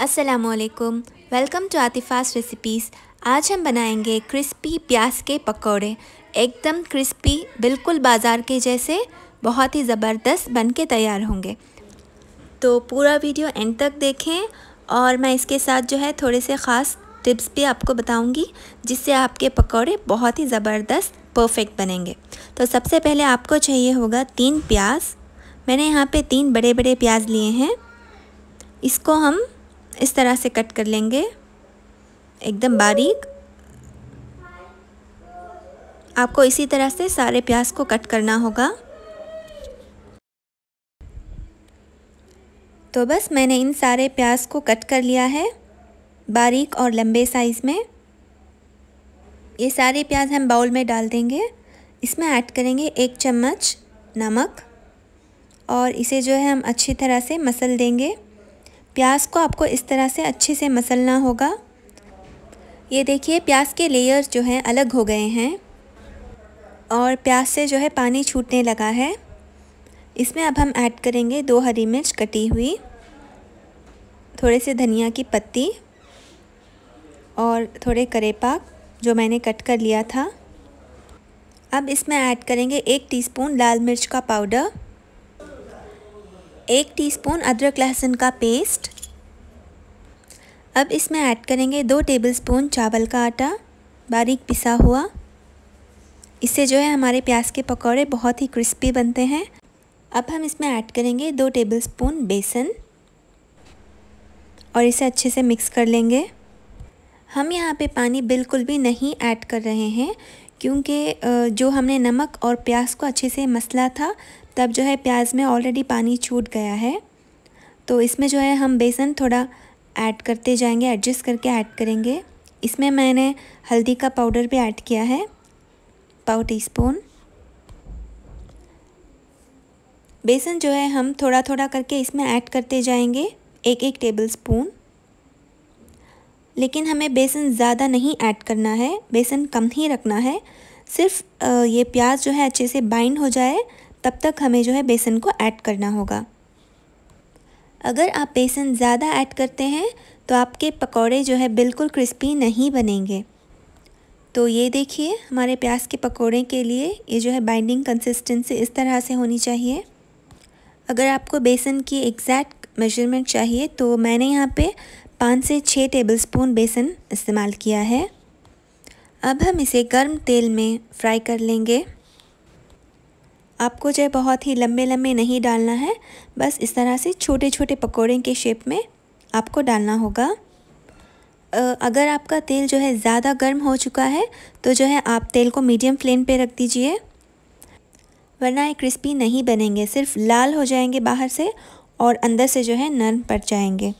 असलकुम welcome to आतिफास recipes आज हम बनाएंगे क्रिस्पी प्याज के पकौड़े एकदम क्रिस्पी बिल्कुल बाज़ार के जैसे बहुत ही ज़बरदस्त बन के तैयार होंगे तो पूरा वीडियो एंड तक देखें और मैं इसके साथ जो है थोड़े से ख़ास टिप्स भी आपको बताऊंगी जिससे आपके पकौड़े बहुत ही ज़बरदस्त परफेक्ट बनेंगे तो सबसे पहले आपको चाहिए होगा तीन प्याज मैंने यहाँ पर तीन बड़े बड़े प्याज लिए हैं इसको हम इस तरह से कट कर लेंगे एकदम बारीक आपको इसी तरह से सारे प्याज को कट करना होगा तो बस मैंने इन सारे प्याज को कट कर लिया है बारीक और लंबे साइज़ में ये सारे प्याज हम बाउल में डाल देंगे इसमें ऐड करेंगे एक चम्मच नमक और इसे जो है हम अच्छी तरह से मसल देंगे प्याज को आपको इस तरह से अच्छे से मसलना होगा ये देखिए प्याज के लेयर्स जो हैं अलग हो गए हैं और प्याज से जो है पानी छूटने लगा है इसमें अब हम ऐड करेंगे दो हरी मिर्च कटी हुई थोड़े से धनिया की पत्ती और थोड़े करेपाक जो मैंने कट कर लिया था अब इसमें ऐड करेंगे एक टीस्पून लाल मिर्च का पाउडर एक टीस्पून अदरक लहसुन का पेस्ट अब इसमें ऐड करेंगे दो टेबलस्पून चावल का आटा बारीक पिसा हुआ इससे जो है हमारे प्याज के पकौड़े बहुत ही क्रिस्पी बनते हैं अब हम इसमें ऐड करेंगे दो टेबलस्पून बेसन और इसे अच्छे से मिक्स कर लेंगे हम यहाँ पे पानी बिल्कुल भी नहीं ऐड कर रहे हैं क्योंकि जो हमने नमक और प्याज को अच्छे से मसला था तब जो है प्याज में ऑलरेडी पानी छूट गया है तो इसमें जो है हम बेसन थोड़ा ऐड करते जाएंगे एडजस्ट करके ऐड करेंगे इसमें मैंने हल्दी का पाउडर भी ऐड किया है पाव टी स्पून बेसन जो है हम थोड़ा थोड़ा करके इसमें ऐड करते जाएंगे एक एक टेबल स्पून लेकिन हमें बेसन ज़्यादा नहीं ऐड करना है बेसन कम ही रखना है सिर्फ ये प्याज जो है अच्छे से बाइंड हो जाए तब तक हमें जो है बेसन को ऐड करना होगा अगर आप बेसन ज़्यादा ऐड करते हैं तो आपके पकौड़े जो है बिल्कुल क्रिस्पी नहीं बनेंगे तो ये देखिए हमारे प्याज के पकौड़े के लिए ये जो है बाइंडिंग कंसिस्टेंसी इस तरह से होनी चाहिए अगर आपको बेसन की एग्जैक्ट मेजरमेंट चाहिए तो मैंने यहाँ पे पाँच से छः टेबलस्पून बेसन इस्तेमाल किया है अब हम इसे गर्म तेल में फ्राई कर लेंगे आपको जो बहुत ही लंबे लंबे नहीं डालना है बस इस तरह से छोटे छोटे पकौड़े के शेप में आपको डालना होगा अगर आपका तेल जो है ज़्यादा गर्म हो चुका है तो जो है आप तेल को मीडियम फ्लेम पे रख दीजिए वरना ये क्रिस्पी नहीं बनेंगे सिर्फ लाल हो जाएंगे बाहर से और अंदर से जो है नरम पड़ जाएंगे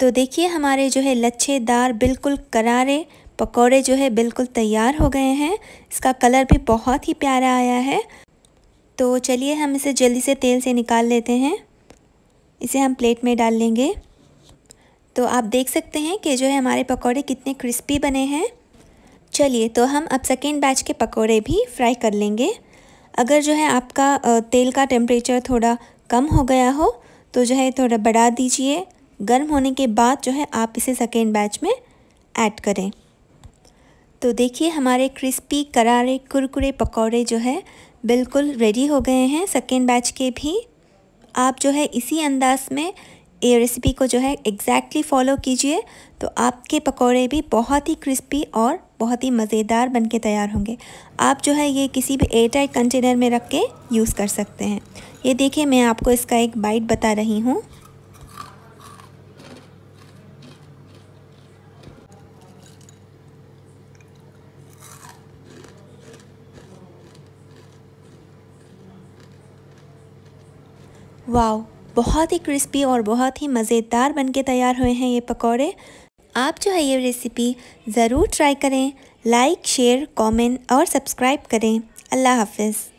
तो देखिए हमारे जो है लच्छेदार बिल्कुल करारे पकोड़े जो है बिल्कुल तैयार हो गए हैं इसका कलर भी बहुत ही प्यारा आया है तो चलिए हम इसे जल्दी से तेल से निकाल लेते हैं इसे हम प्लेट में डाल लेंगे तो आप देख सकते हैं कि जो है हमारे पकोड़े कितने क्रिस्पी बने हैं चलिए तो हम अब सेकेंड बैच के पकोड़े भी फ्राई कर लेंगे अगर जो है आपका तेल का टेम्परेचर थोड़ा कम हो गया हो तो जो है थोड़ा बढ़ा दीजिए गर्म होने के बाद जो है आप इसे सेकेंड बैच में ऐड करें तो देखिए हमारे क्रिस्पी करारे कुरकुरे पकौड़े जो है बिल्कुल रेडी हो गए हैं सेकेंड बैच के भी आप जो है इसी अंदाज में ये रेसिपी को जो है एग्जैक्टली फॉलो कीजिए तो आपके पकौड़े भी बहुत ही क्रिस्पी और बहुत ही मज़ेदार बन के तैयार होंगे आप जो है ये किसी भी एयरटाइट कंटेनर में रख के यूज़ कर सकते हैं ये देखिए मैं आपको इसका एक बाइट बता रही हूँ वाओ बहुत ही क्रिस्पी और बहुत ही मज़ेदार बनके तैयार हुए हैं ये पकौड़े आप जो है ये रेसिपी ज़रूर ट्राई करें लाइक शेयर कमेंट और सब्सक्राइब करें अल्लाह हाफिज़